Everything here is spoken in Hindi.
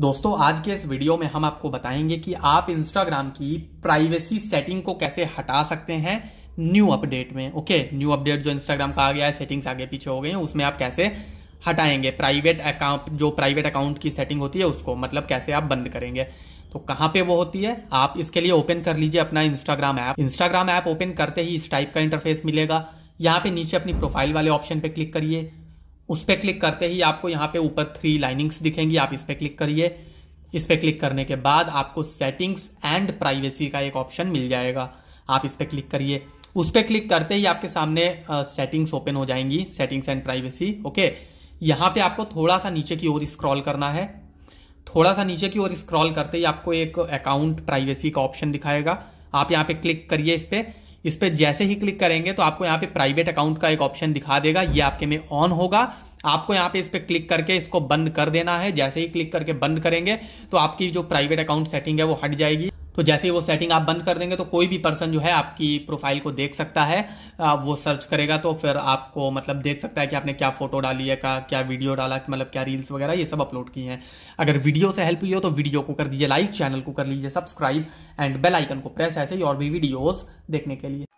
दोस्तों आज के इस वीडियो में हम आपको बताएंगे कि आप इंस्टाग्राम की प्राइवेसी सेटिंग को कैसे हटा सकते हैं न्यू अपडेट में ओके न्यू अपडेट जो इंस्टाग्राम का आ गया है सेटिंग्स आगे पीछे हो गई हैं उसमें आप कैसे हटाएंगे प्राइवेट अकाउंट जो प्राइवेट अकाउंट की सेटिंग होती है उसको मतलब कैसे आप बंद करेंगे तो कहां पे वो होती है आप इसके लिए ओपन कर लीजिए अपना Instagram app Instagram app open करते ही इस टाइप का इंटरफेस मिलेगा यहाँ पे नीचे अपनी प्रोफाइल वाले ऑप्शन पे क्लिक करिए उस पर क्लिक करते ही आपको यहाँ पे ऊपर थ्री लाइनिंग्स दिखेंगी आप इस पर क्लिक करिए इस पर क्लिक करने के बाद आपको सेटिंग्स एंड प्राइवेसी का एक ऑप्शन मिल जाएगा आप इस पर क्लिक करिए उस पर क्लिक करते ही आपके सामने सेटिंग्स uh, ओपन हो जाएंगी सेटिंग्स एंड प्राइवेसी ओके यहाँ पे आपको थोड़ा सा नीचे की ओर स्क्रॉल करना है थोड़ा सा नीचे की ओर स्क्रॉल करते ही आपको एक अकाउंट प्राइवेसी का ऑप्शन दिखाएगा आप यहाँ पे क्लिक करिए इस पर इस पर जैसे ही क्लिक करेंगे तो आपको यहाँ पे प्राइवेट अकाउंट का एक ऑप्शन दिखा देगा ये आपके में ऑन होगा आपको यहाँ पे इस पर क्लिक करके इसको बंद कर देना है जैसे ही क्लिक करके बंद करेंगे तो आपकी जो प्राइवेट अकाउंट सेटिंग है वो हट जाएगी तो जैसे ही वो सेटिंग आप बंद कर देंगे तो कोई भी पर्सन जो है आपकी प्रोफाइल को देख सकता है आप वो सर्च करेगा तो फिर आपको मतलब देख सकता है कि आपने क्या फोटो डाली है का क्या वीडियो डाला मतलब क्या रील्स वगैरह ये सब अपलोड की हैं अगर वीडियो से हेल्प हुई हो तो वीडियो को कर दीजिए लाइक चैनल को कर लीजिए सब्सक्राइब एंड बेलाइकन को प्रेस ऐसे ही और भी वीडियोज़ देखने के लिए